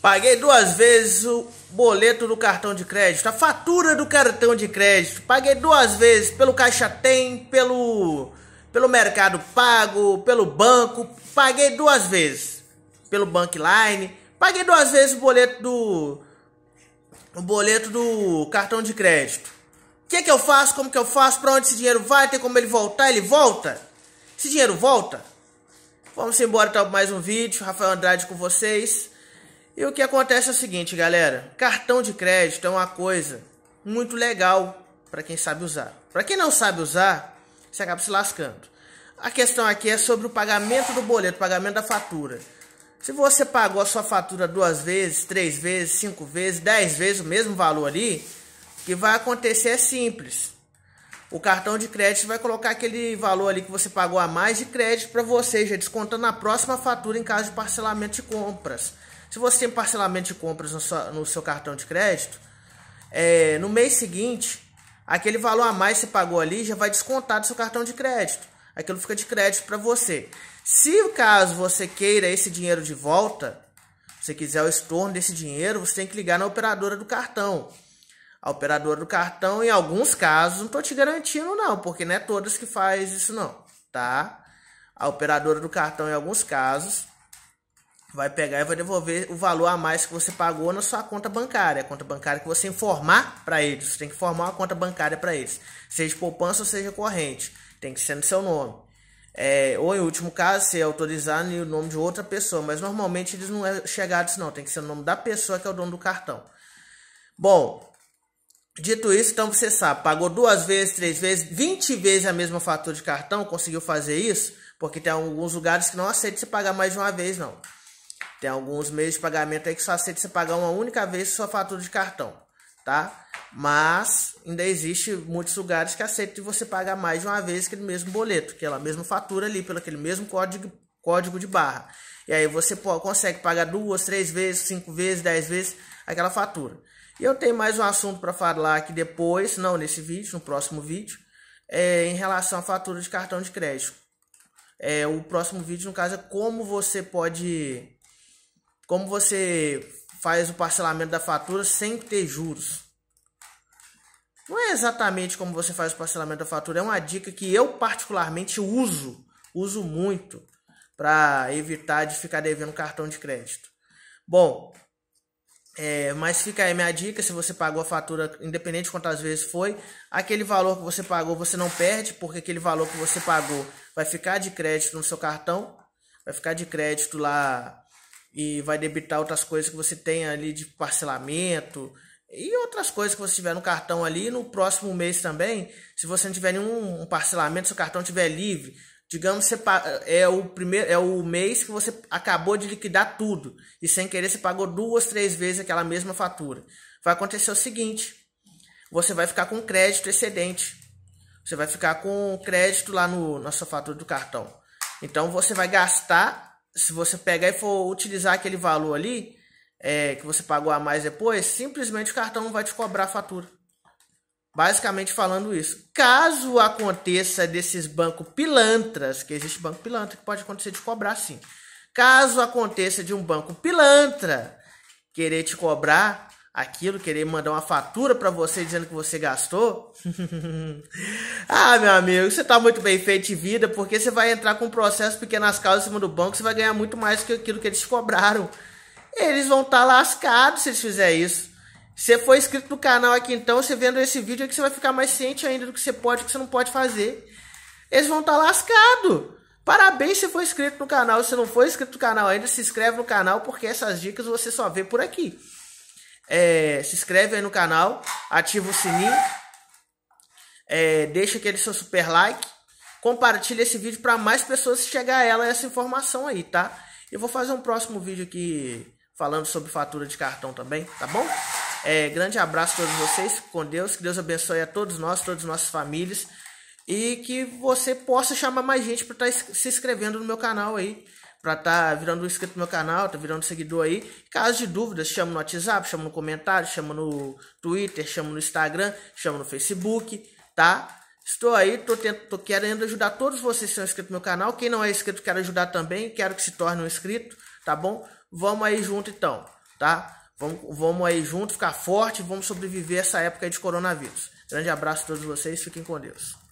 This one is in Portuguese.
Paguei duas vezes o boleto do cartão de crédito, a fatura do cartão de crédito. Paguei duas vezes pelo Caixa Tem, pelo pelo Mercado Pago, pelo banco. Paguei duas vezes pelo Bankline. Paguei duas vezes o boleto do o boleto do cartão de crédito. O que, é que eu faço? Como que eu faço? Para onde esse dinheiro vai? Tem como ele voltar? Ele volta? Esse dinheiro volta? Vamos embora então para mais um vídeo. Rafael Andrade com vocês. E o que acontece é o seguinte, galera: cartão de crédito é uma coisa muito legal para quem sabe usar. Para quem não sabe usar, você acaba se lascando. A questão aqui é sobre o pagamento do boleto, pagamento da fatura. Se você pagou a sua fatura duas vezes, três vezes, cinco vezes, dez vezes, o mesmo valor ali, o que vai acontecer é simples. O cartão de crédito vai colocar aquele valor ali que você pagou a mais de crédito para você, já descontando na próxima fatura em caso de parcelamento de compras. Se você tem parcelamento de compras no seu, no seu cartão de crédito, é, no mês seguinte, aquele valor a mais que você pagou ali já vai descontar do seu cartão de crédito. Aquilo fica de crédito para você. Se caso você queira esse dinheiro de volta, você quiser o estorno desse dinheiro, você tem que ligar na operadora do cartão. A operadora do cartão, em alguns casos, não estou te garantindo não, porque não é todas que faz isso não, tá? A operadora do cartão, em alguns casos, vai pegar e vai devolver o valor a mais que você pagou na sua conta bancária. A conta bancária que você informar para eles. Você tem que formar uma conta bancária para eles. Seja poupança ou seja corrente. Tem que ser no seu nome. É, ou em último caso, se autorizar no nome de outra pessoa. Mas normalmente eles não é chegados não. Tem que ser o nome da pessoa que é o dono do cartão. Bom, dito isso, então você sabe. Pagou duas vezes, três vezes, vinte vezes a mesma fatura de cartão. Conseguiu fazer isso? Porque tem alguns lugares que não aceitam você pagar mais de uma vez, não. Tem alguns meios de pagamento aí que só aceita você pagar uma única vez sua fatura de cartão, tá? Mas ainda existe muitos lugares que aceitam você pagar mais de uma vez aquele mesmo boleto, aquela mesma fatura ali, pelo aquele mesmo código, código de barra. E aí você consegue pagar duas, três vezes, cinco vezes, dez vezes aquela fatura. E eu tenho mais um assunto para falar aqui depois, não nesse vídeo, no próximo vídeo, é, em relação à fatura de cartão de crédito. É, o próximo vídeo, no caso, é como você pode como você faz o parcelamento da fatura sem ter juros. Não é exatamente como você faz o parcelamento da fatura, é uma dica que eu particularmente uso, uso muito para evitar de ficar devendo cartão de crédito. Bom, é, mas fica aí minha dica, se você pagou a fatura, independente de quantas vezes foi, aquele valor que você pagou você não perde, porque aquele valor que você pagou vai ficar de crédito no seu cartão, vai ficar de crédito lá e vai debitar outras coisas que você tem ali de parcelamento e outras coisas que você tiver no cartão ali no próximo mês também. Se você não tiver nenhum parcelamento, seu cartão tiver livre, digamos você é o primeiro é o mês que você acabou de liquidar tudo e sem querer você pagou duas, três vezes aquela mesma fatura. Vai acontecer o seguinte: você vai ficar com crédito excedente. Você vai ficar com crédito lá no, na sua fatura do cartão. Então você vai gastar se você pegar e for utilizar aquele valor ali, é, que você pagou a mais depois, simplesmente o cartão vai te cobrar a fatura. Basicamente falando isso. Caso aconteça desses bancos pilantras, que existe banco pilantra que pode acontecer de cobrar sim. Caso aconteça de um banco pilantra querer te cobrar, aquilo, querer mandar uma fatura para você dizendo que você gastou. ah, meu amigo, você tá muito bem feito de vida, porque você vai entrar com um processo pequenas causas em cima do banco, você vai ganhar muito mais que aquilo que eles cobraram. Eles vão estar tá lascados se eles fizerem isso. Se for inscrito no canal aqui então, você vendo esse vídeo que você vai ficar mais ciente ainda do que você pode e do que você não pode fazer. Eles vão estar tá lascados. Parabéns se for inscrito no canal. Se não for inscrito no canal ainda, se inscreve no canal, porque essas dicas você só vê por aqui. É, se inscreve aí no canal, ativa o sininho, é, deixa aquele seu super like, compartilha esse vídeo para mais pessoas chegar a ela essa informação aí, tá? Eu vou fazer um próximo vídeo aqui falando sobre fatura de cartão também, tá bom? É, grande abraço a todos vocês, com Deus, que Deus abençoe a todos nós, todas as nossas famílias e que você possa chamar mais gente para tá estar se inscrevendo no meu canal aí pra tá virando inscrito no meu canal, tá virando seguidor aí. Caso de dúvidas, chama no WhatsApp, chama no comentário, chama no Twitter, chama no Instagram, chama no Facebook, tá? Estou aí, tô, tento, tô querendo ajudar todos vocês que são inscritos no meu canal. Quem não é inscrito, quero ajudar também, quero que se torne um inscrito, tá bom? Vamos aí junto então, tá? Vamos, vamos aí junto, ficar forte, vamos sobreviver essa época de coronavírus. Grande abraço a todos vocês, fiquem com Deus.